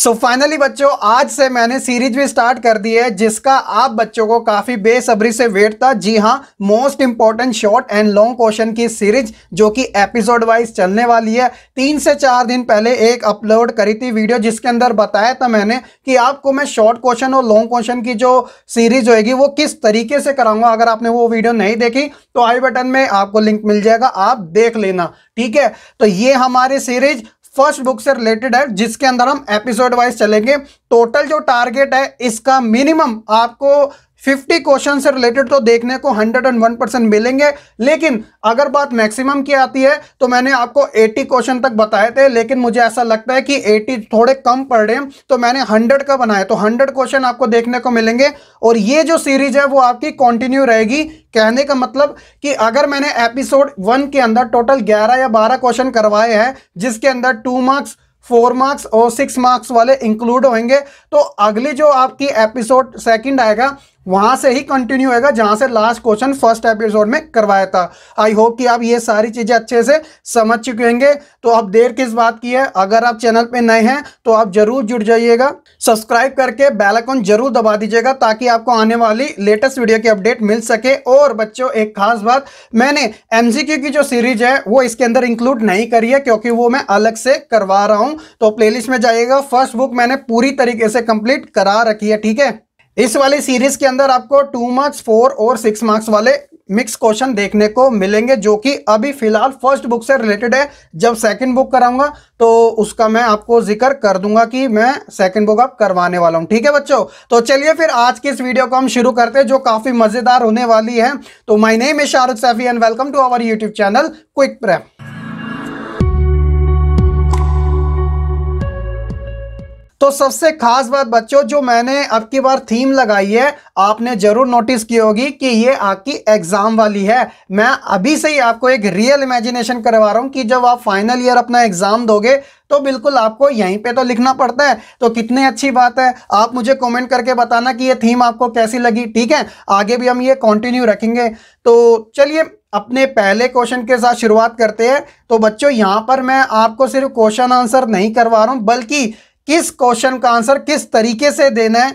सो so finally बच्चों आज से मैंने सीरीज भी स्टार्ट कर दी है जिसका आप बच्चों को काफी बेसब्री से वेट था जी हाँ most important short and long question की सीरीज जो कि एपिसोड वाइज चलने वाली है तीन से चार दिन पहले एक अपलोड करी थी वीडियो जिसके अंदर बताया था मैंने कि आपको मैं शॉर्ट क्वेश्चन और लॉन्ग क्वेश्चन की जो सीरीज होगी वो किस तरीके से कराऊंगा अगर आपने वो वीडियो नहीं देखी तो आई बटन में आपको लिंक मिल जाएगा आप देख लेना ठीक है तो ये हमारी सीरीज फर्स्ट बुक से रिलेटेड है जिसके अंदर हम एपिसोड वाइज चलेंगे टोटल जो टारगेट है इसका मिनिमम आपको 50 क्वेश्चन से रिलेटेड तो देखने को 101 परसेंट मिलेंगे लेकिन अगर बात मैक्सिमम की आती है तो मैंने आपको 80 क्वेश्चन तक बताए थे लेकिन मुझे ऐसा लगता है कि 80 थोड़े कम पड़ रहे हैं तो मैंने 100 का बनाया तो 100 क्वेश्चन आपको देखने को मिलेंगे और ये जो सीरीज है वो आपकी कॉन्टिन्यू रहेगी कहने का मतलब कि अगर मैंने एपिसोड वन के अंदर टोटल ग्यारह या बारह क्वेश्चन करवाए हैं जिसके अंदर टू मार्क्स फोर मार्क्स और सिक्स मार्क्स वाले इंक्लूड होंगे तो अगली जो आपकी एपिसोड सेकंड आएगा वहां से ही कंटिन्यू होगा जहां से लास्ट क्वेश्चन फर्स्ट एपिसोड में करवाया था आई होप कि आप ये सारी चीज़ें अच्छे से समझ चुके होंगे तो अब देर किस बात की है अगर आप चैनल पे नए हैं तो आप ज़रूर जुड़ जाइएगा सब्सक्राइब करके आइकन जरूर दबा दीजिएगा ताकि आपको आने वाली लेटेस्ट वीडियो की अपडेट मिल सके और बच्चों एक खास बात मैंने एम की जो सीरीज है वो इसके अंदर इंक्लूड नहीं करी है क्योंकि वो मैं अलग से करवा रहा हूँ तो प्लेलिस्ट में जाइएगा फर्स्ट बुक मैंने पूरी तरीके से कंप्लीट करा रखी है ठीक है इस वाली सीरीज के अंदर आपको टू मार्क्स फोर और सिक्स मार्क्स वाले मिक्स क्वेश्चन देखने को मिलेंगे जो कि अभी फिलहाल फर्स्ट बुक से रिलेटेड है जब सेकंड बुक कराऊंगा तो उसका मैं आपको जिक्र कर दूंगा कि मैं सेकंड बुक अब करवाने वाला हूं ठीक है बच्चों तो चलिए फिर आज की इस वीडियो को हम शुरू करते हैं जो काफी मजेदार होने वाली है तो my name is Shahrukh Saifi and welcome to our YouTube channel quick Prem तो सबसे खास बात बच्चों जो मैंने अब की बार थीम लगाई है आपने जरूर नोटिस की होगी कि ये आपकी एग्जाम वाली है मैं अभी से ही आपको एक रियल इमेजिनेशन करवा रहा हूं कि जब आप फाइनल ईयर अपना एग्जाम दोगे तो बिल्कुल आपको यहीं पे तो लिखना पड़ता है तो कितनी अच्छी बात है आप मुझे कमेंट करके बताना कि ये थीम आपको कैसी लगी ठीक है आगे भी हम ये कंटिन्यू रखेंगे तो चलिए अपने पहले क्वेश्चन के साथ शुरुआत करते हैं तो बच्चों यहाँ पर मैं आपको सिर्फ क्वेश्चन आंसर नहीं करवा रहा हूँ बल्कि किस क्वेश्चन का आंसर किस तरीके से देना है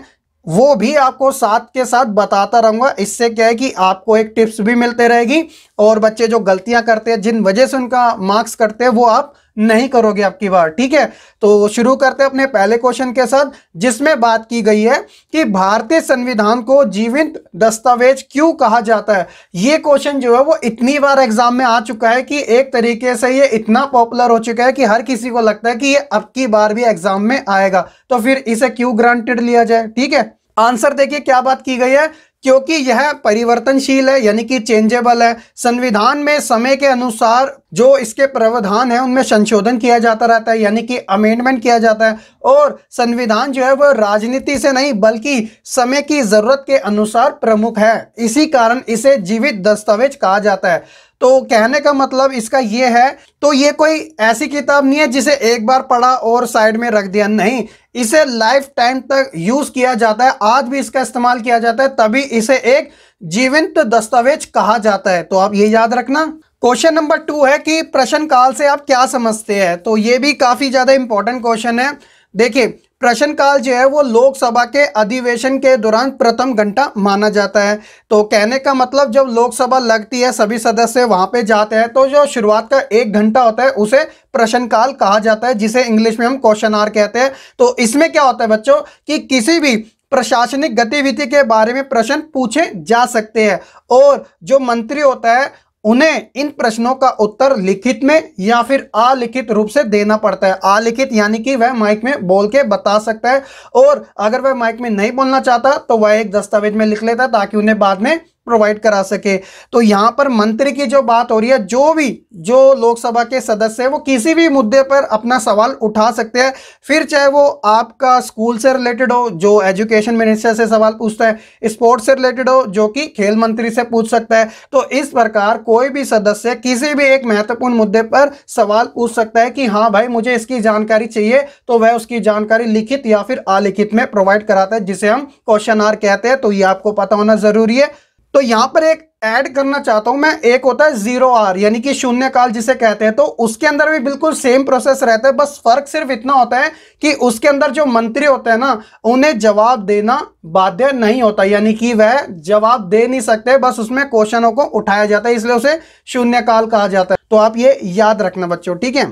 वो भी आपको साथ के साथ बताता रहूंगा इससे क्या है कि आपको एक टिप्स भी मिलते रहेगी और बच्चे जो गलतियां करते हैं जिन वजह से उनका मार्क्स करते हैं वो आप नहीं करोगे आपकी बार ठीक है तो शुरू करते हैं अपने पहले क्वेश्चन के साथ जिसमें बात की गई है कि भारतीय संविधान को जीवित दस्तावेज क्यों कहा जाता है ये क्वेश्चन जो है वो इतनी बार एग्जाम में आ चुका है कि एक तरीके से ये इतना पॉपुलर हो चुका है कि हर किसी को लगता है कि ये अब की बार भी एग्जाम में आएगा तो फिर इसे क्यों ग्रांटेड लिया जाए ठीक है आंसर देखिए क्या बात की गई है क्योंकि यह परिवर्तनशील है यानी कि चेंजेबल है संविधान में समय के अनुसार जो इसके प्रावधान है उनमें संशोधन किया जाता रहता है यानी कि अमेंडमेंट किया जाता है और संविधान जो है वह राजनीति से नहीं बल्कि समय की जरूरत के अनुसार प्रमुख है इसी कारण इसे जीवित दस्तावेज कहा जाता है तो कहने का मतलब इसका ये है तो ये कोई ऐसी किताब नहीं है जिसे एक बार पढ़ा और साइड में रख दिया नहीं इसे लाइफ टाइम तक यूज किया जाता है आज भी इसका इस्तेमाल किया जाता है तभी इसे एक जीवंत दस्तावेज कहा जाता है तो आप ये याद रखना क्वेश्चन नंबर टू है कि प्रश्न काल से आप क्या समझते हैं तो ये भी काफी ज्यादा इंपॉर्टेंट क्वेश्चन है देखिए प्रश्नकाल जो है वो लोकसभा के अधिवेशन के दौरान प्रथम घंटा माना जाता है तो कहने का मतलब जब लोकसभा लगती है सभी सदस्य वहां पे जाते हैं तो जो शुरुआत का एक घंटा होता है उसे प्रश्नकाल कहा जाता है जिसे इंग्लिश में हम क्वेश्चन आर कहते हैं तो इसमें क्या होता है बच्चों कि किसी भी प्रशासनिक गतिविधि के बारे में प्रश्न पूछे जा सकते हैं और जो मंत्री होता है उन्हें इन प्रश्नों का उत्तर लिखित में या फिर अलिखित रूप से देना पड़ता है अलिखित यानी कि वह माइक में बोल के बता सकता है और अगर वह माइक में नहीं बोलना चाहता तो वह एक दस्तावेज में लिख लेता है ताकि उन्हें बाद में प्रोवाइड करा सके तो यहाँ पर मंत्री की जो बात हो रही है जो भी जो लोकसभा के सदस्य है वो किसी भी मुद्दे पर अपना सवाल उठा सकते हैं फिर चाहे वो आपका स्कूल से रिलेटेड हो जो एजुकेशन मिनिस्टर से सवाल पूछता है स्पोर्ट्स से रिलेटेड हो जो कि खेल मंत्री से पूछ सकता है तो इस प्रकार कोई भी सदस्य किसी भी एक महत्वपूर्ण मुद्दे पर सवाल पूछ सकता है कि हाँ भाई मुझे इसकी जानकारी चाहिए तो वह उसकी जानकारी लिखित या फिर अलिखित में प्रोवाइड कराता है जिसे हम क्वेश्चन आर कहते हैं तो ये आपको पता होना जरूरी है तो यहां पर एक ऐड करना चाहता हूं मैं एक होता है जीरो आर यानी कि शून्य काल जिसे कहते हैं तो उसके अंदर भी बिल्कुल सेम प्रोसेस रहता है बस फर्क सिर्फ इतना होता है कि उसके अंदर जो मंत्री होते हैं ना उन्हें जवाब देना बाध्य नहीं होता यानी कि वह जवाब दे नहीं सकते बस उसमें क्वेश्चनों को उठाया जाता है इसलिए उसे शून्य काल कहा जाता है तो आप ये याद रखना बच्चों ठीक है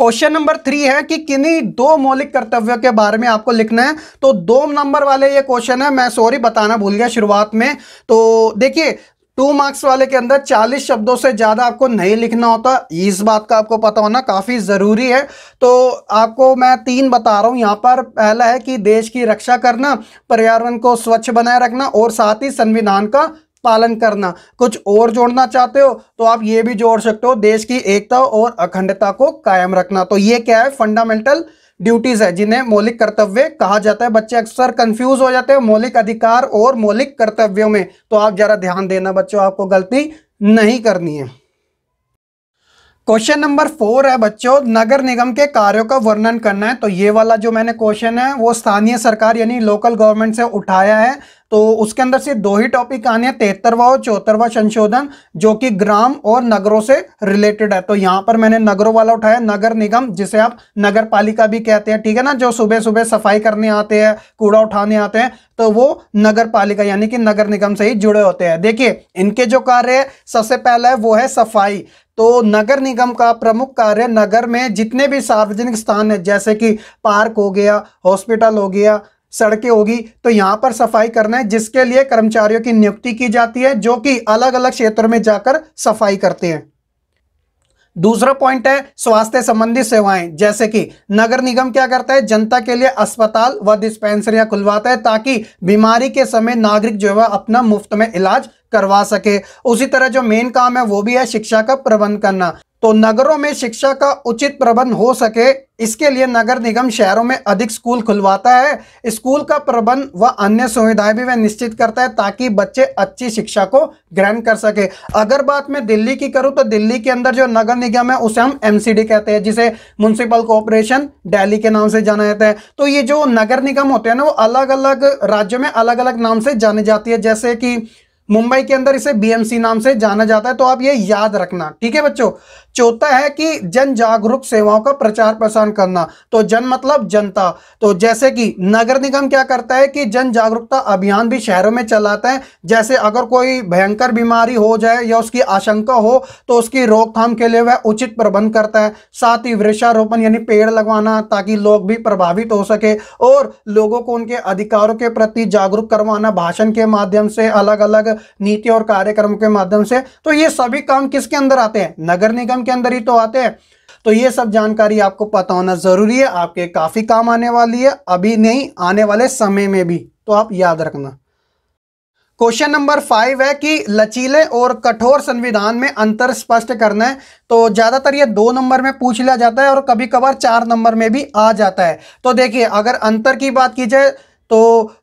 क्वेश्चन नंबर थ्री है कि किन्हीं दो मौलिक कर्तव्यों के बारे में आपको लिखना है तो दो नंबर वाले ये क्वेश्चन है मैं सॉरी बताना भूल गया शुरुआत में तो देखिए टू मार्क्स वाले के अंदर 40 शब्दों से ज़्यादा आपको नहीं लिखना होता इस बात का आपको पता होना काफ़ी ज़रूरी है तो आपको मैं तीन बता रहा हूँ यहाँ पर पहला है कि देश की रक्षा करना पर्यावरण को स्वच्छ बनाए रखना और साथ ही संविधान का पालन करना कुछ और जोड़ना चाहते हो तो आप ये भी जोड़ सकते हो देश की एकता और अखंडता को कायम रखना तो ये क्या है फंडामेंटल ड्यूटीज है जिन्हें मौलिक कर्तव्य कहा जाता है बच्चे अक्सर कंफ्यूज हो जाते हैं मौलिक अधिकार और मौलिक कर्तव्यों में तो आप जरा ध्यान देना बच्चों आपको गलती नहीं करनी है क्वेश्चन नंबर फोर है बच्चों नगर निगम के कार्यों का वर्णन करना है तो ये वाला जो मैंने क्वेश्चन है वो स्थानीय सरकार यानी लोकल गवर्नमेंट से उठाया है तो उसके अंदर से दो ही टॉपिक आने हैं तेहत्तरवा और चौहत्तरवा संशोधन जो कि ग्राम और नगरों से रिलेटेड है तो यहाँ पर मैंने नगरों वाला उठाया नगर निगम जिसे आप नगर पालिका भी कहते हैं ठीक है ना जो सुबह सुबह सफाई करने आते हैं कूड़ा उठाने आते हैं तो वो नगर पालिका यानी कि नगर निगम से ही जुड़े होते हैं देखिए इनके जो कार्य सबसे पहला है वो है सफाई तो नगर निगम का प्रमुख कार्य नगर में जितने भी सार्वजनिक स्थान है जैसे कि पार्क हो गया हॉस्पिटल हो गया सड़कें होगी तो यहाँ पर सफाई करना है जिसके लिए कर्मचारियों की नियुक्ति की जाती है जो कि अलग अलग क्षेत्रों में जाकर सफाई करते हैं दूसरा पॉइंट है स्वास्थ्य संबंधी सेवाएं जैसे कि नगर निगम क्या करता है जनता के लिए अस्पताल व डिस्पेंसरियां खुलवाता है ताकि बीमारी के समय नागरिक जो है अपना मुफ्त में इलाज करवा सके उसी तरह जो मेन काम है वो भी है शिक्षा का प्रबंध करना तो नगरों में शिक्षा का उचित प्रबंध हो सके इसके लिए नगर निगम शहरों में अधिक स्कूल खुलवाता है स्कूल का प्रबंध व अन्य सुविधाएं भी वह निश्चित करता है ताकि बच्चे अच्छी शिक्षा को ग्रहण कर सके अगर बात मैं दिल्ली की करूं तो दिल्ली के अंदर जो नगर निगम है उसे हम एमसीडी कहते हैं जिसे म्यूनसिपल कॉरपोरेशन डेली के नाम से जाना जाता है तो ये जो नगर निगम होते हैं ना वो अलग अलग राज्यों में अलग अलग नाम से जानी जाती है जैसे कि मुंबई के अंदर इसे बीएमसी नाम से जाना जाता है तो आप ये याद रखना ठीक है बच्चों चौथा है कि जन जागरूक सेवाओं का प्रचार प्रसार करना तो जन मतलब जनता तो जैसे कि नगर निगम क्या करता है कि जन जागरूकता अभियान भी शहरों में चलाता है जैसे अगर कोई भयंकर बीमारी हो जाए या उसकी आशंका हो तो उसकी रोकथाम के लिए वह उचित प्रबंध करता है साथ ही वृक्षारोपण यानी पेड़ लगवाना ताकि लोग भी प्रभावित हो सके और लोगों को उनके अधिकारों के प्रति जागरूक करवाना भाषण के माध्यम से अलग अलग नीति और कार्यक्रम के माध्यम से तो ये सभी काम किसके अंदर आते हैं नगर निगम के अंदर ही तो आते हैं तो ये सब जानकारी आपको पता होना जरूरी है आपके काफी काम आने वाली है अभी नहीं आने वाले समय में भी तो आप याद रखना क्वेश्चन नंबर फाइव है कि लचीले और कठोर संविधान में अंतर स्पष्ट करना है तो ज़्यादातर ये दो नंबर में पूछ लिया जाता है और कभी कभार चार नंबर में भी आ जाता है तो देखिए अगर अंतर की बात की जाए तो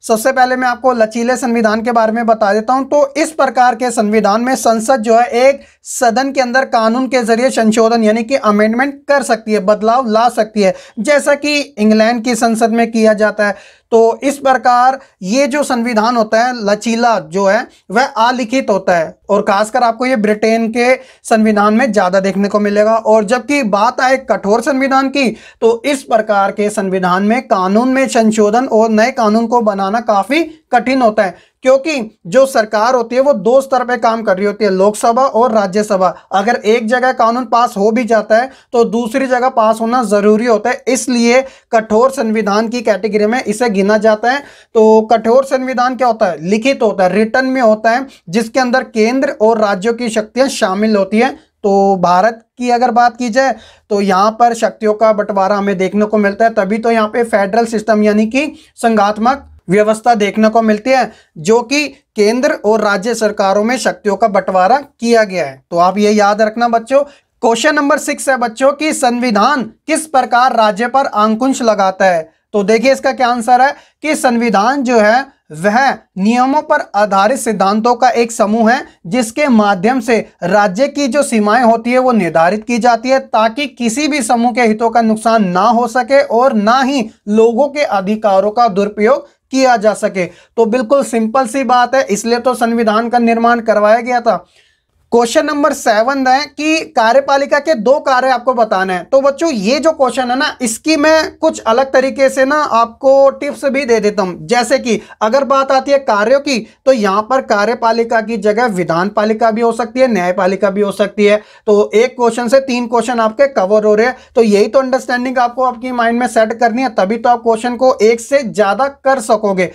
सबसे पहले मैं आपको लचीले संविधान के बारे में बता देता हूं तो इस प्रकार के संविधान में संसद जो है एक सदन के अंदर कानून के जरिए संशोधन यानी कि अमेंडमेंट कर सकती है बदलाव ला सकती है जैसा कि इंग्लैंड की संसद में किया जाता है तो इस प्रकार ये जो संविधान होता है लचीला जो है वह अलिखित होता है और खासकर आपको ये ब्रिटेन के संविधान में ज़्यादा देखने को मिलेगा और जबकि बात आए कठोर संविधान की तो इस प्रकार के संविधान में कानून में संशोधन और नए कानून को बनाना काफ़ी कठिन होता है क्योंकि जो सरकार होती है वो दो स्तर पे काम कर रही होती है लोकसभा और राज्यसभा अगर एक जगह कानून पास हो भी जाता है तो दूसरी जगह पास होना जरूरी होता है इसलिए कठोर संविधान की कैटेगरी में इसे गिना जाता है तो कठोर संविधान क्या होता है लिखित तो होता है रिटर्न में होता है जिसके अंदर केंद्र और राज्यों की शक्तियां शामिल होती है तो भारत की अगर बात की जाए तो यहाँ पर शक्तियों का बंटवारा हमें देखने को मिलता है तभी तो यहाँ पे फेडरल सिस्टम यानी कि संगात्मक व्यवस्था देखने को मिलती है जो कि केंद्र और राज्य सरकारों में शक्तियों का बंटवारा किया गया है तो आप ये याद रखना बच्चों क्वेश्चन नंबर सिक्स है बच्चों कि संविधान किस प्रकार राज्य पर अंकुश लगाता है तो देखिए इसका क्या आंसर है कि संविधान जो है वह नियमों पर आधारित सिद्धांतों का एक समूह है जिसके माध्यम से राज्य की जो सीमाएं होती है वो निर्धारित की जाती है ताकि किसी भी समूह के हितों का नुकसान ना हो सके और ना ही लोगों के अधिकारों का दुरुपयोग किया जा सके तो बिल्कुल सिंपल सी बात है इसलिए तो संविधान का निर्माण करवाया गया था क्वेश्चन नंबर सेवन है कि कार्यपालिका के दो कार्य आपको बताने हैं तो बच्चों ये जो क्वेश्चन है ना इसकी मैं कुछ अलग तरीके से ना आपको टिप्स भी दे देता हूं जैसे कि अगर बात आती है कार्यों की तो यहाँ पर कार्यपालिका की जगह विधान पालिका भी हो सकती है न्यायपालिका भी हो सकती है तो एक क्वेश्चन से तीन क्वेश्चन आपके कवर हो रहे हैं तो यही तो अंडरस्टैंडिंग आपको आपकी माइंड में सेट करनी है तभी तो आप क्वेश्चन को एक से ज्यादा कर सकोगे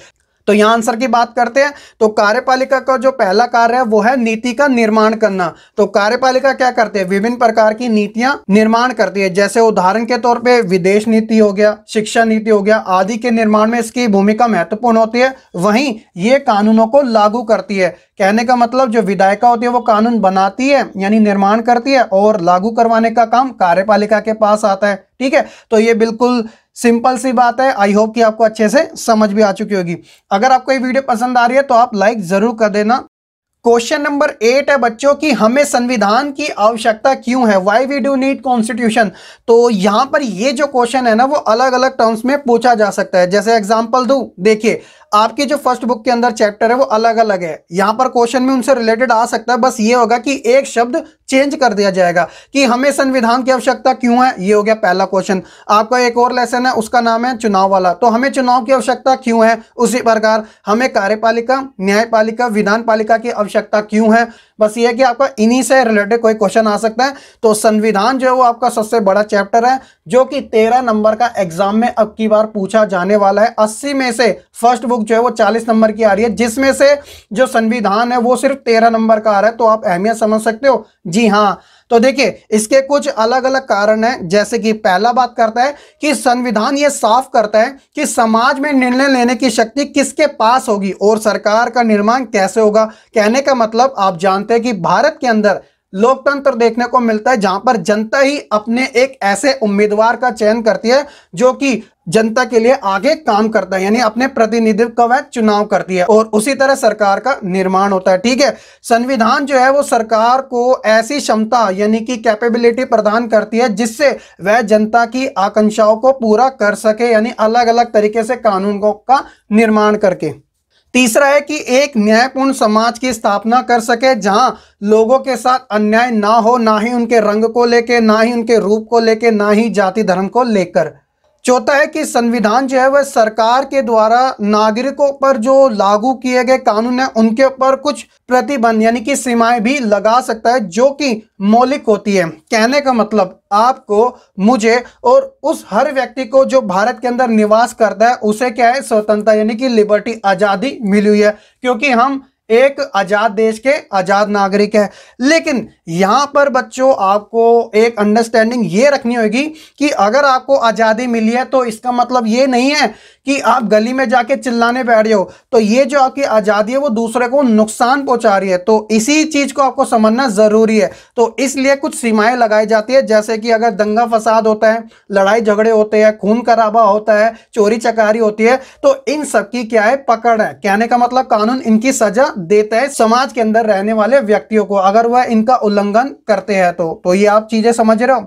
तो यहां आंसर की बात करते हैं तो कार्यपालिका का जो पहला कार्य है वो है नीति का निर्माण करना तो कार्यपालिका क्या करते हैं विभिन्न प्रकार की नीतियां निर्माण करती है जैसे उदाहरण के तौर पर विदेश नीति हो गया शिक्षा नीति हो गया आदि के निर्माण में इसकी भूमिका महत्वपूर्ण होती है वहीं ये कानूनों को लागू करती है कहने का मतलब जो विधायिका होती है वो कानून बनाती है यानी निर्माण करती है और लागू करवाने का काम कार्यपालिका के पास आता है ठीक है तो ये बिल्कुल सिंपल सी बात है आई होप कि आपको अच्छे से समझ भी आ चुकी होगी अगर आपको ये वीडियो पसंद आ रही है तो आप लाइक जरूर कर देना क्वेश्चन नंबर एट है बच्चों कि हमें संविधान की आवश्यकता क्यों है why we do need constitution तो यहां पर ये जो क्वेश्चन है ना वो अलग अलग टर्म्स में पूछा जा सकता है जैसे एग्जाम्पल दू देखिए आपके जो फर्स्ट बुक के अंदर चैप्टर है वो अलग अलग है यहां पर क्वेश्चन में उनसे रिलेटेड आ सकता है बस ये होगा कि एक शब्द चेंज कर दिया जाएगा कि हमें संविधान की आवश्यकता क्यों है ये हो गया पहला क्वेश्चन आपका एक और लेसन है उसका नाम है चुनाव वाला तो हमें चुनाव की आवश्यकता क्यों है उसी प्रकार हमें कार्यपालिका न्यायपालिका विधानपालिका की आवश्यकता क्यों है बस ये है कि आपका इन्हीं से रिलेटेड कोई क्वेश्चन आ सकता है तो संविधान जो है वो आपका सबसे बड़ा चैप्टर है जो कि तेरह नंबर का एग्जाम में अब की बार पूछा जाने वाला है अस्सी में से फर्स्ट बुक जो है वो चालीस नंबर की आ रही है जिसमें से जो संविधान है वो सिर्फ तेरह नंबर का आ रहा है तो आप अहमियत समझ सकते हो जी हाँ तो देखिए इसके कुछ अलग अलग कारण हैं जैसे कि पहला बात करता है कि संविधान ये साफ करता है कि समाज में निर्णय लेने की शक्ति किसके पास होगी और सरकार का निर्माण कैसे होगा कहने का मतलब आप जानते हैं कि भारत के अंदर लोकतंत्र देखने को मिलता है जहां पर जनता ही अपने एक ऐसे उम्मीदवार का चयन करती है जो कि जनता के लिए आगे काम करता है यानी अपने प्रतिनिधित्व का वह चुनाव करती है और उसी तरह सरकार का निर्माण होता है ठीक है संविधान जो है वो सरकार को ऐसी क्षमता यानी कि कैपेबिलिटी प्रदान करती है जिससे वह जनता की आकांक्षाओं को पूरा कर सके यानी अलग अलग तरीके से कानूनों का निर्माण करके तीसरा है कि एक न्यायपूर्ण समाज की स्थापना कर सके जहां लोगों के साथ अन्याय ना हो ना ही उनके रंग को लेके ना ही उनके रूप को लेके ना ही जाति धर्म को लेकर चौथा है कि संविधान जो है वह सरकार के द्वारा नागरिकों पर जो लागू किए गए कानून है उनके ऊपर कुछ प्रतिबंध यानी कि सीमाएं भी लगा सकता है जो कि मौलिक होती है कहने का मतलब आपको मुझे और उस हर व्यक्ति को जो भारत के अंदर निवास करता है उसे क्या है स्वतंत्रता यानी कि लिबर्टी आज़ादी मिली हुई है क्योंकि हम एक आज़ाद देश के आज़ाद नागरिक है लेकिन यहां पर बच्चों आपको एक अंडरस्टैंडिंग ये रखनी होगी कि अगर आपको आज़ादी मिली है तो इसका मतलब ये नहीं है कि आप गली में जाके चिल्लाने बैठ जाओ तो ये जो आपकी आज़ादी है वो दूसरे को नुकसान पहुंचा रही है तो इसी चीज़ को आपको समझना ज़रूरी है तो इसलिए कुछ सीमाएं लगाई जाती है जैसे कि अगर दंगा फसाद होता है लड़ाई झगड़े होते हैं खून खराबा होता है चोरी चकारी होती है तो इन सबकी क्या है पकड़ है कहने का मतलब कानून इनकी सजा देता है समाज के अंदर रहने वाले व्यक्तियों को अगर वह इनका उल्लंघन करते हैं तो तो ये आप चीजें समझ रहे हो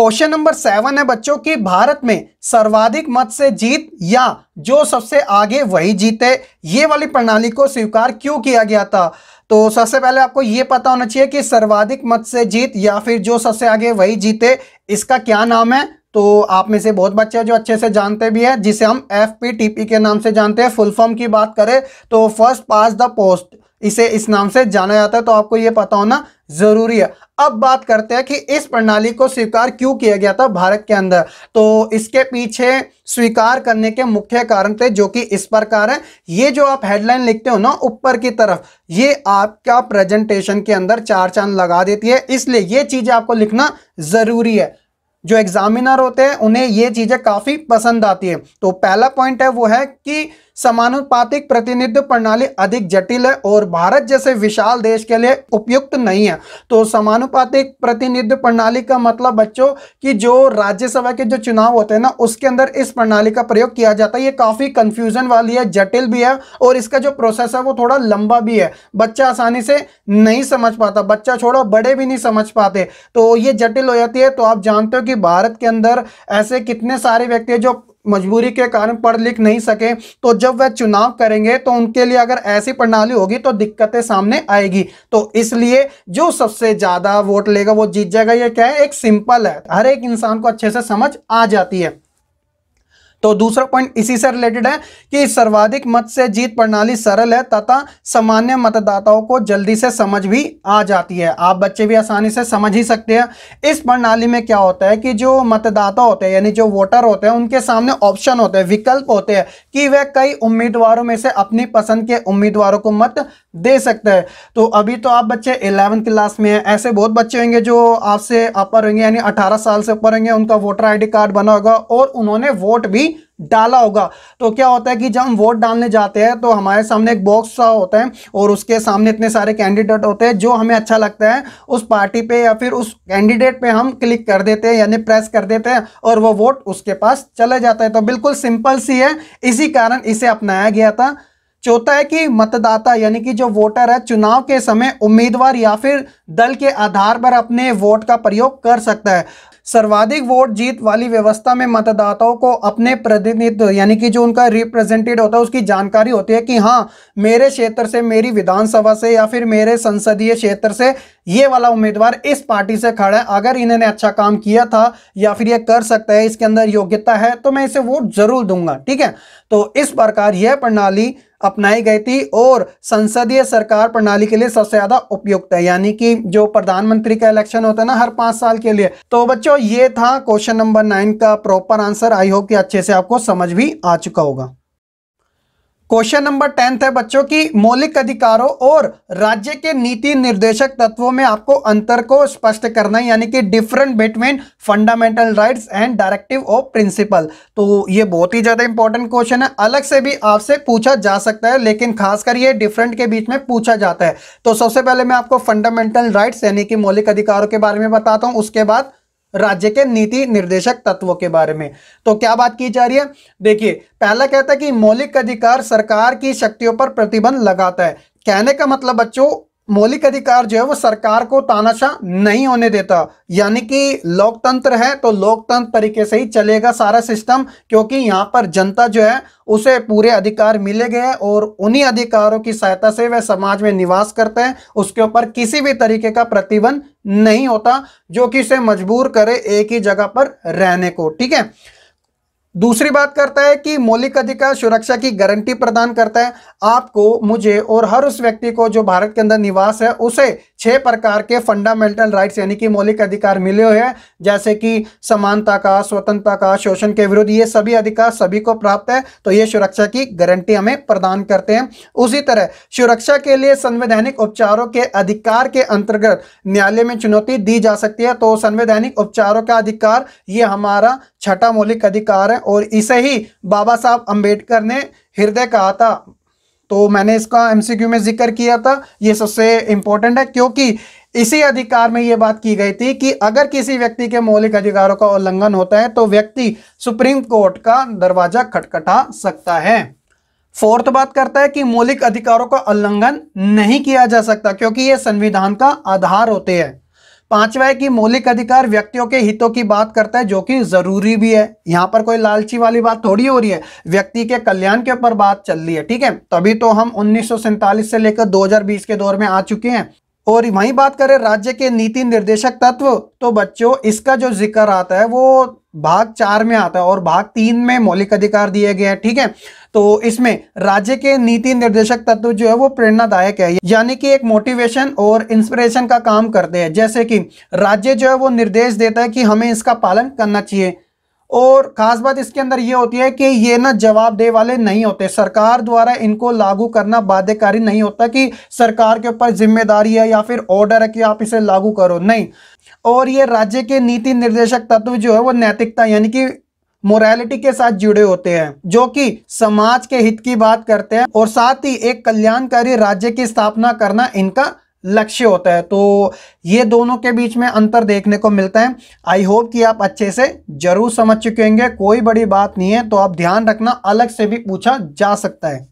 क्वेश्चन नंबर सेवन है बच्चों की भारत में सर्वाधिक मत से जीत या जो सबसे आगे वही जीते ये वाली प्रणाली को स्वीकार क्यों किया गया था तो सबसे पहले आपको ये पता होना चाहिए कि सर्वाधिक मत से जीत या फिर जो सबसे आगे वही जीते इसका क्या नाम है तो आप में से बहुत बच्चे जो अच्छे से जानते भी हैं जिसे हम एफ के नाम से जानते हैं फुल फॉर्म की बात करें तो फर्स्ट पास द पोस्ट इसे इस नाम से जाना जाता है तो आपको यह पता होना जरूरी है अब बात करते हैं कि इस प्रणाली को स्वीकार क्यों किया गया था भारत के अंदर तो इसके पीछे स्वीकार करने के मुख्य कारण थे जो कि इस प्रकार है ये जो आप हेडलाइन लिखते हो ना ऊपर की तरफ ये आपका प्रेजेंटेशन के अंदर चार चांद लगा देती है इसलिए ये चीजें आपको लिखना जरूरी है जो एग्जामिनर होते हैं उन्हें ये चीजें काफी पसंद आती है तो पहला पॉइंट है वो है कि समानुपातिक प्रतिनिधित्व प्रणाली अधिक जटिल है और भारत जैसे विशाल देश के लिए उपयुक्त नहीं है तो समानुपातिक प्रतिनिधित्व प्रणाली का मतलब बच्चों कि जो राज्यसभा के जो चुनाव होते हैं ना उसके अंदर इस प्रणाली का प्रयोग किया जाता है ये काफ़ी कन्फ्यूजन वाली है जटिल भी है और इसका जो प्रोसेस है वो थोड़ा लंबा भी है बच्चा आसानी से नहीं समझ पाता बच्चा छोड़ो बड़े भी नहीं समझ पाते तो ये जटिल हो जाती है तो आप जानते हो कि भारत के अंदर ऐसे कितने सारे व्यक्ति है जो मजबूरी के कारण पढ़ लिख नहीं सके तो जब वह चुनाव करेंगे तो उनके लिए अगर ऐसी प्रणाली होगी तो दिक्कतें सामने आएगी तो इसलिए जो सबसे ज़्यादा वोट लेगा वो जीत जाएगा ये क्या है एक सिंपल है हर एक इंसान को अच्छे से समझ आ जाती है तो दूसरा पॉइंट इसी से रिलेटेड है कि सर्वाधिक मत से जीत प्रणाली सरल है तथा सामान्य मतदाताओं को जल्दी से समझ भी आ जाती है आप बच्चे भी आसानी से समझ ही सकते हैं इस प्रणाली में क्या होता है कि जो मतदाता होते हैं यानी जो वोटर होते हैं उनके सामने ऑप्शन होते हैं विकल्प होते हैं कि वह कई उम्मीदवारों में से अपनी पसंद के उम्मीदवारों को मत दे सकते हैं तो अभी तो आप बच्चे इलेवंथ क्लास में हैं ऐसे बहुत बच्चे होंगे जो आपसे अपर होंगे यानी अठारह साल से ऊपर होंगे उनका वोटर आईडी कार्ड बना होगा और उन्होंने वोट भी डाला होगा तो क्या होता है कि जब हम वोट डालने जाते हैं तो हमारे सामने एक बॉक्स सा होता है और उसके सामने इतने सारे कैंडिडेट होते हैं जो हमें अच्छा लगता है उस पार्टी पे या फिर उस कैंडिडेट पे हम क्लिक कर देते हैं यानी प्रेस कर देते हैं और वो वोट उसके पास चला जाता है तो बिल्कुल सिंपल सी है इसी कारण इसे अपनाया गया था चौथा है कि मतदाता यानी कि जो वोटर है चुनाव के समय उम्मीदवार या फिर दल के आधार पर अपने वोट का प्रयोग कर सकता है सर्वाधिक वोट जीत वाली व्यवस्था में मतदाताओं को अपने प्रतिनिधित्व यानी कि जो उनका रिप्रेजेंटेटिव होता है उसकी जानकारी होती है कि हाँ मेरे क्षेत्र से मेरी विधानसभा से या फिर मेरे संसदीय क्षेत्र से ये वाला उम्मीदवार इस पार्टी से खड़ा है अगर इन्होंने अच्छा काम किया था या फिर ये कर सकता है इसके अंदर योग्यता है तो मैं इसे वोट जरूर दूंगा ठीक है तो इस प्रकार यह प्रणाली अपनाई गई थी और संसदीय सरकार प्रणाली के लिए सबसे ज्यादा उपयुक्त है यानी कि जो प्रधानमंत्री का इलेक्शन होता है ना हर पांच साल के लिए तो बच्चों ये था क्वेश्चन नंबर नाइन का प्रॉपर आंसर आई होप कि अच्छे से आपको समझ भी आ चुका होगा क्वेश्चन नंबर टेंथ है बच्चों की मौलिक अधिकारों और राज्य के नीति निर्देशक तत्वों में आपको अंतर को स्पष्ट करना है यानी कि different between fundamental rights and directive of principle तो ये बहुत ही ज़्यादा इंपॉर्टेंट क्वेश्चन है अलग से भी आपसे पूछा जा सकता है लेकिन खासकर ये डिफरेंट के बीच में पूछा जाता है तो सबसे पहले मैं आपको फंडामेंटल राइट्स यानी कि मौलिक अधिकारों के बारे में बताता हूँ उसके बाद राज्य के नीति निर्देशक तत्वों के बारे में तो क्या बात की जा रही है देखिए पहला कहता है कि मौलिक अधिकार सरकार की शक्तियों पर प्रतिबंध लगाता है कहने का मतलब बच्चों मौलिक अधिकार जो है वो सरकार को तानाशाह नहीं होने देता यानी कि लोकतंत्र है तो लोकतंत्र तरीके से ही चलेगा सारा सिस्टम क्योंकि यहाँ पर जनता जो है उसे पूरे अधिकार मिले गए और उन्हीं अधिकारों की सहायता से वह समाज में निवास करते हैं उसके ऊपर किसी भी तरीके का प्रतिबंध नहीं होता जो कि उसे मजबूर करे एक ही जगह पर रहने को ठीक है दूसरी बात करता है कि मौलिक अधिकार सुरक्षा की गारंटी प्रदान करता है आपको मुझे और हर उस व्यक्ति को जो भारत के अंदर निवास है उसे छह प्रकार के फंडामेंटल राइट्स यानी कि मौलिक अधिकार मिले हुए हैं जैसे कि समानता का स्वतंत्रता का शोषण के विरुद्ध ये सभी अधिकार सभी को प्राप्त है तो ये सुरक्षा की गारंटी हमें प्रदान करते हैं उसी तरह सुरक्षा के लिए संवैधानिक उपचारों के अधिकार के अंतर्गत न्यायालय में चुनौती दी जा सकती है तो संवैधानिक उपचारों का अधिकार ये हमारा छठा मौलिक अधिकार है और इसे ही बाबा साहब अम्बेडकर ने हृदय कहा था तो मैंने इसका एमसीक्यू में जिक्र किया था ये सबसे इंपॉर्टेंट है क्योंकि इसी अधिकार में यह बात की गई थी कि अगर किसी व्यक्ति के मौलिक अधिकारों का उल्लंघन होता है तो व्यक्ति सुप्रीम कोर्ट का दरवाजा खटखटा सकता है फोर्थ बात करता है कि मौलिक अधिकारों का उल्लंघन नहीं किया जा सकता क्योंकि यह संविधान का आधार होते हैं पांचवा है कि मौलिक अधिकार व्यक्तियों के हितों की बात करता है जो कि जरूरी भी है यहां पर कोई लालची वाली बात थोड़ी हो रही है व्यक्ति के कल्याण के ऊपर बात चल रही है ठीक है तभी तो हम उन्नीस से लेकर 2020 के दौर में आ चुके हैं और वहीं बात करें राज्य के नीति निर्देशक तत्व तो बच्चों इसका जो जिक्र आता है वो भाग चार में आता है और भाग तीन में मौलिक अधिकार दिए गए हैं ठीक है तो इसमें राज्य के नीति निर्देशक तत्व जो है वो प्रेरणादायक है यानी कि एक मोटिवेशन और इंस्पिरेशन का काम करते हैं जैसे कि राज्य जो है वो निर्देश देता है कि हमें इसका पालन करना चाहिए और ख़ास बात इसके अंदर ये होती है कि ये ना जवाबदेह वाले नहीं होते सरकार द्वारा इनको लागू करना बाध्यकारी नहीं होता कि सरकार के ऊपर जिम्मेदारी है या फिर ऑर्डर है कि आप इसे लागू करो नहीं और ये राज्य के नीति निर्देशक तत्व जो है वो नैतिकता यानी कि मोरालिटी के साथ जुड़े होते हैं जो कि समाज के हित की बात करते हैं और साथ ही एक कल्याणकारी राज्य की स्थापना करना इनका लक्ष्य होता है तो ये दोनों के बीच में अंतर देखने को मिलता है आई होप कि आप अच्छे से जरूर समझ चुके होंगे कोई बड़ी बात नहीं है तो आप ध्यान रखना अलग से भी पूछा जा सकता है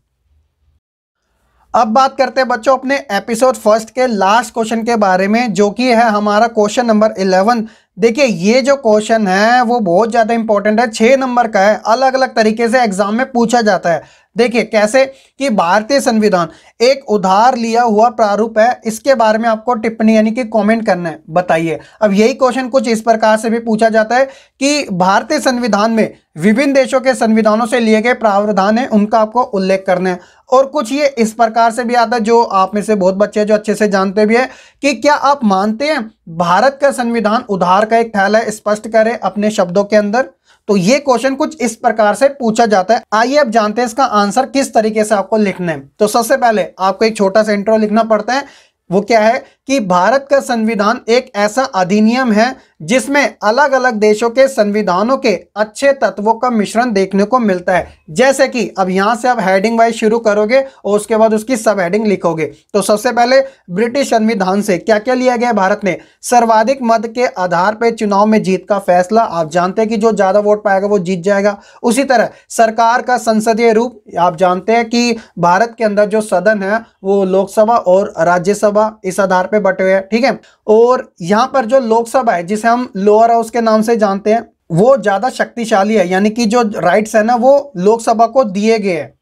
अब बात करते हैं बच्चों अपने एपिसोड फर्स्ट के लास्ट क्वेश्चन के बारे में जो कि है हमारा क्वेश्चन नंबर इलेवन देखिए ये जो क्वेश्चन है वो बहुत ज़्यादा इंपॉर्टेंट है छः नंबर का है अलग अलग तरीके से एग्जाम में पूछा जाता है देखिए कैसे कि भारतीय संविधान एक उधार लिया हुआ प्रारूप है इसके बारे में आपको टिप्पणी यानी कि कमेंट करना है बताइए अब यही क्वेश्चन कुछ इस प्रकार से भी पूछा जाता है कि भारतीय संविधान में विभिन्न देशों के संविधानों से लिए गए प्रावधान है उनका आपको उल्लेख करना है और कुछ ये इस प्रकार से भी आता है जो आप में से बहुत बच्चे जो अच्छे से जानते भी है कि क्या आप मानते हैं भारत का संविधान उधार का एक थैला है स्पष्ट करें अपने शब्दों के अंदर तो ये क्वेश्चन कुछ इस प्रकार से पूछा जाता है आइए अब जानते हैं इसका आंसर किस तरीके से आपको लिखना है तो सबसे पहले आपको एक छोटा सा इंट्रो लिखना पड़ता है वो क्या है कि भारत का संविधान एक ऐसा अधिनियम है जिसमें अलग अलग देशों के संविधानों के अच्छे तत्वों का मिश्रण देखने को मिलता है जैसे कि अब यहां से आप हेडिंग वाइज शुरू करोगे और उसके बाद उसकी सब हेडिंग लिखोगे तो सबसे पहले ब्रिटिश संविधान से क्या क्या लिया गया भारत ने सर्वाधिक मत के आधार पर चुनाव में जीत का फैसला आप जानते हैं कि जो ज्यादा वोट पाएगा वो जीत जाएगा उसी तरह सरकार का संसदीय रूप आप जानते हैं कि भारत के अंदर जो सदन है वो लोकसभा और राज्यसभा लोकसभा इस आधार पे बटे हुए हैं ठीक है और यहाँ पर जो लोकसभा है जिसे हम लोअर हाउस के नाम से जानते हैं वो ज्यादा शक्तिशाली है यानी कि जो राइट्स है ना वो लोकसभा को दिए गए हैं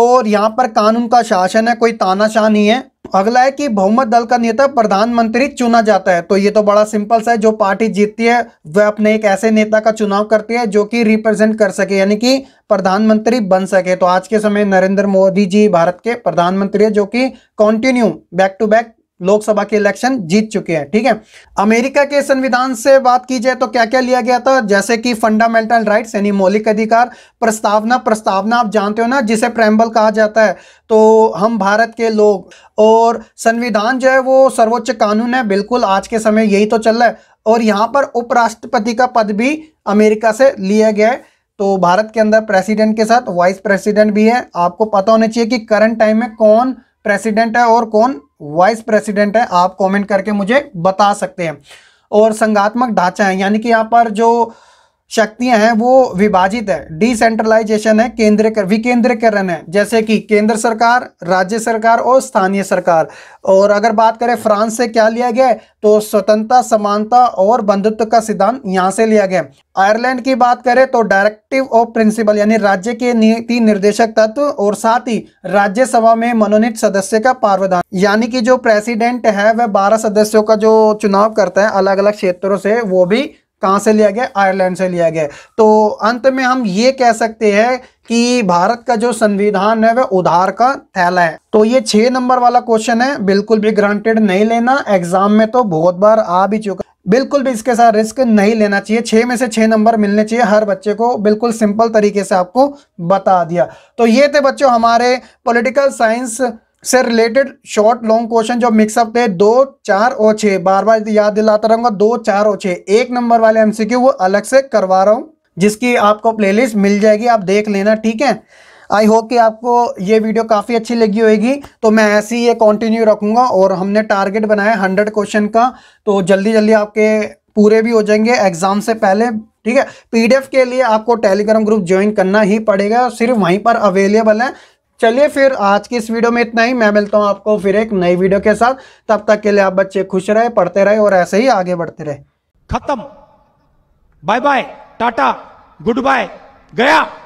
और यहाँ पर कानून का शासन है कोई तानाशाह नहीं है अगला है कि बहुमत दल का नेता प्रधानमंत्री चुना जाता है तो ये तो बड़ा सिंपल सा है जो पार्टी जीतती है वह अपने एक ऐसे नेता का चुनाव करती है जो कि रिप्रेजेंट कर सके यानी कि प्रधानमंत्री बन सके तो आज के समय नरेंद्र मोदी जी भारत के प्रधानमंत्री है जो कि continue back to back Lok Sabha के इलेक्शन जीत चुके हैं ठीक है अमेरिका के संविधान से बात की जाए तो क्या क्या लिया गया था जैसे कि फंडामेंटल राइट्स यानी मौलिक अधिकार प्रस्तावना प्रस्तावना आप जानते हो ना जिसे प्रेम्बल कहा जाता है तो हम भारत के लोग और संविधान जो है वो सर्वोच्च कानून है बिल्कुल आज के समय यही तो चल रहा है और यहाँ पर उपराष्ट्रपति का पद भी अमेरिका से लिया गया है तो भारत के अंदर प्रेसिडेंट के साथ वाइस प्रेसिडेंट भी है आपको पता होना चाहिए कि करंट टाइम में कौन प्रेसिडेंट है और कौन वाइस प्रेसिडेंट है आप कमेंट करके मुझे बता सकते हैं और संगात्मक ढांचा है यानी कि यहाँ पर जो शक्तियां हैं वो विभाजित है डिसेंट्रलाइजेशन है कर, विकेंद्रीकरण है जैसे कि केंद्र सरकार राज्य सरकार और स्थानीय सरकार और अगर बात करें फ्रांस से क्या लिया गया तो स्वतंत्रता समानता और बंधुत्व का सिद्धांत यहाँ से लिया गया आयरलैंड की बात करें तो डायरेक्टिव ऑफ प्रिंसिपल यानी राज्य के नीति निर्देशक तत्व और साथ ही राज्यसभा में मनोनीत सदस्य का प्रावधान यानी कि जो प्रेसिडेंट है वह बारह सदस्यों का जो चुनाव करता है अलग अलग क्षेत्रों से वो भी कहाँ से लिया गया आयरलैंड से लिया गया तो अंत में हम ये कह सकते हैं कि भारत का जो संविधान है वह उधार का थैला है तो ये छह नंबर वाला क्वेश्चन है बिल्कुल भी ग्रांटेड नहीं लेना एग्जाम में तो बहुत बार आ भी चुका बिल्कुल भी इसके साथ रिस्क नहीं लेना चाहिए छः में से छः नंबर मिलने चाहिए हर बच्चे को बिल्कुल सिंपल तरीके से आपको बता दिया तो ये थे बच्चों हमारे पॉलिटिकल साइंस से रिलेटेड शॉर्ट लॉन्ग क्वेश्चन जो मिक्सअप थे दो चार और छह बार बार याद दिलाता रहूंगा दो चार और छह एक नंबर वाले एमसीक्यू वो अलग से करवा रहा हूं जिसकी आपको प्लेलिस्ट मिल जाएगी आप देख लेना ठीक है आई होप कि आपको ये वीडियो काफ़ी अच्छी लगी होगी तो मैं ऐसे ही ये कंटिन्यू रखूँगा और हमने टारगेट बनाया हंड्रेड क्वेश्चन का तो जल्दी जल्दी आपके पूरे भी हो जाएंगे एग्ज़ाम से पहले ठीक है पीडीएफ के लिए आपको टेलीग्राम ग्रुप ज्वाइन करना ही पड़ेगा सिर्फ वहीं पर अवेलेबल है चलिए फिर आज की इस वीडियो में इतना ही मैं मिलता हूँ आपको फिर एक नई वीडियो के साथ तब तक के लिए आप बच्चे खुश रहे पढ़ते रहे और ऐसे ही आगे बढ़ते रहे खत्म bye bye tata good bye गया